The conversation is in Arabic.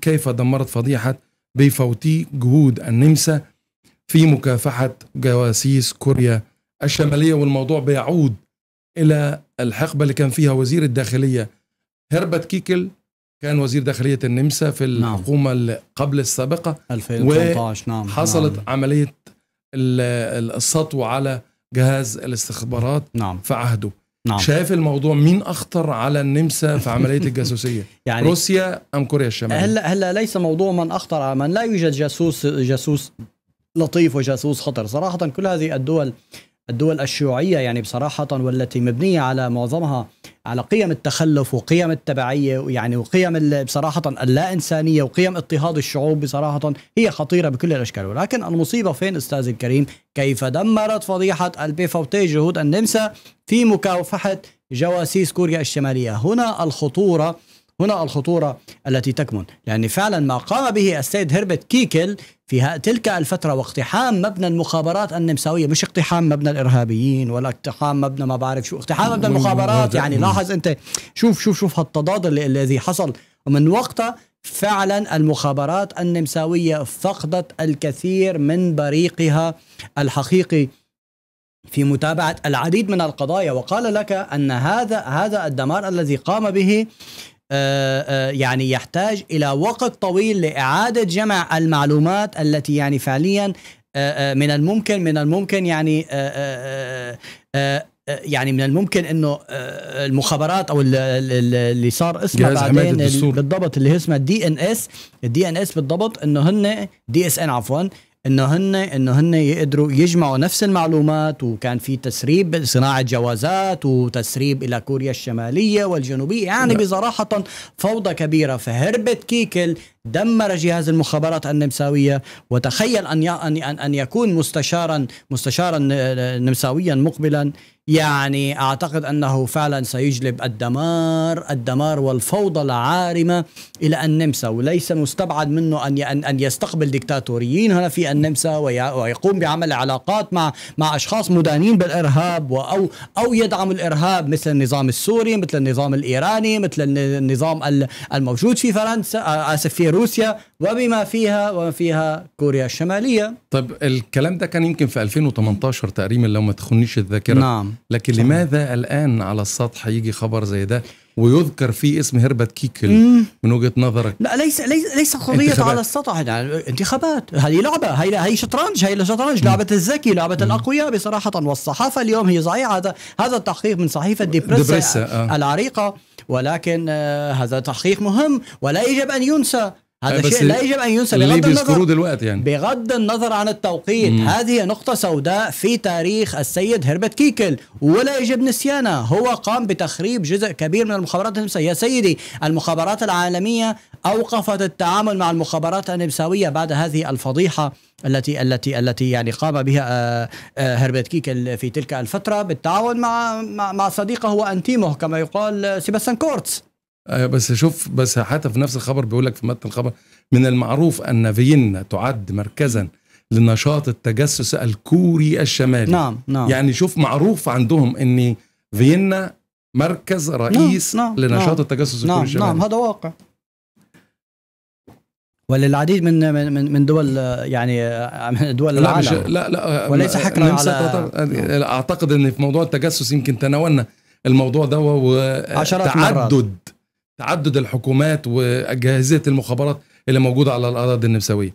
كيف دمرت فضيحة بيفوتي جهود النمسا في مكافحة جواسيس كوريا الشمالية والموضوع بيعود إلى الحقبة اللي كان فيها وزير الداخلية هربت كيكل كان وزير داخلية النمسا في نعم. الحكومة نعم. قبل السابقة 2018 نعم حصلت نعم. عملية السطو على جهاز الاستخبارات نعم. في عهده نعم. شايف الموضوع مين اخطر على النمسا في عمليه الجاسوسيه يعني روسيا ام كوريا الشماليه هلا هلا ليس موضوع من اخطر على من لا يوجد جاسوس جاسوس لطيف وجاسوس خطر صراحه كل هذه الدول الدول الشيوعيه يعني بصراحه والتي مبنيه على معظمها على قيم التخلف وقيم التبعيه ويعني وقيم بصراحه اللا انسانيه وقيم اضطهاد الشعوب بصراحه هي خطيره بكل الاشكال ولكن المصيبه فين استاذ الكريم كيف دمرت فضيحه البيفوتي جهود النمسا في مكافحه جواسيس كوريا الشماليه هنا الخطوره هنا الخطورة التي تكمن لأن فعلا ما قام به السيد هربت كيكل في تلك الفترة واقتحام مبنى المخابرات النمساوية مش اقتحام مبنى الإرهابيين ولا اقتحام مبنى ما بعرف شو اقتحام مبنى المخابرات يعني لاحظ أنت شوف شوف شوف هالتضاد الذي حصل ومن وقتها فعلا المخابرات النمساوية فقدت الكثير من بريقها الحقيقي في متابعة العديد من القضايا وقال لك أن هذا هذا الدمار الذي قام به آه، آه، يعني يحتاج الى وقت طويل لاعاده جمع المعلومات التي يعني فعليا آه، من الممكن من الممكن يعني يعني من الممكن انه المخابرات او اللي صار اسمه بعدين بالضبط اللي اسمه اسمها الدي ان اس الدي ان اس بالضبط انه هن دي اس ان عفوا انه هن انه هن يقدروا يجمعوا نفس المعلومات وكان في تسريب صناعه جوازات وتسريب الى كوريا الشماليه والجنوبيه يعني نعم. بصراحه فوضى كبيره فهربت كيكل دمر جهاز المخابرات النمساويه وتخيل ان ان ان يكون مستشارا مستشارا آه، آه، نمساويا مقبلا يعني اعتقد انه فعلا سيجلب الدمار الدمار والفوضى العارمه الى النمسا وليس مستبعد منه ان ان يستقبل دكتاتوريين هنا في النمسا ويقوم بعمل علاقات مع مع اشخاص مدانين بالارهاب او او يدعم الارهاب مثل النظام السوري مثل النظام الايراني مثل النظام الموجود في فرنسا اسف في روسيا وبما فيها وما فيها كوريا الشماليه طيب الكلام ده كان يمكن في 2018 تقريبا لو ما تخنيش الذاكره نعم لكن صحيح. لماذا الآن على السطح يجي خبر زي ده ويذكر فيه اسم هربت كيكل مم. من وجهه نظرك لا ليس ليس ليس قضيه على السطح يعني انتخابات هذه لعبه هي هي شطرنج هي شطرنج لعبه الذكي لعبه مم. الاقوياء بصراحه والصحافه اليوم هي صحيحه هذا هذا التحقيق من صحيفه ديبريسا آه. العريقه ولكن آه، هذا تحقيق مهم ولا يجب ان ينسى هذا شيء لا يجب ان ينسى اللي بغض النظر دلوقتي يعني بغض النظر عن التوقيت مم. هذه نقطة سوداء في تاريخ السيد هربت كيكل ولا يجب نسيانها هو قام بتخريب جزء كبير من المخابرات النمساوية يا سيدي المخابرات العالمية اوقفت التعامل مع المخابرات النمساوية بعد هذه الفضيحة التي التي التي يعني قام بها آه، آه، هربت كيكل في تلك الفترة بالتعاون مع مع صديقه وانتيمه كما يقال سيباستيان كورتس آه، بس شوف بس حتى في نفس الخبر بيقول لك في متن الخبر من المعروف ان فيينا تعد مركزا لنشاط التجسس الكوري الشمالي نعم نعم يعني شوف معروف عندهم ان فيينا مركز نعم، رئيس نعم, نعم. لنشاط نعم التجسس الكوري نعم, نعم، الشمالي نعم هذا واقع وللعديد من من من دول يعني من آه، دول لا العالم مش لا لا آه، وليس حكرا على اعتقد ان في موضوع التجسس يمكن تناولنا الموضوع ده وتعدد تعدد الحكومات واجهزه المخابرات اللي موجوده على الاراضي النمساويه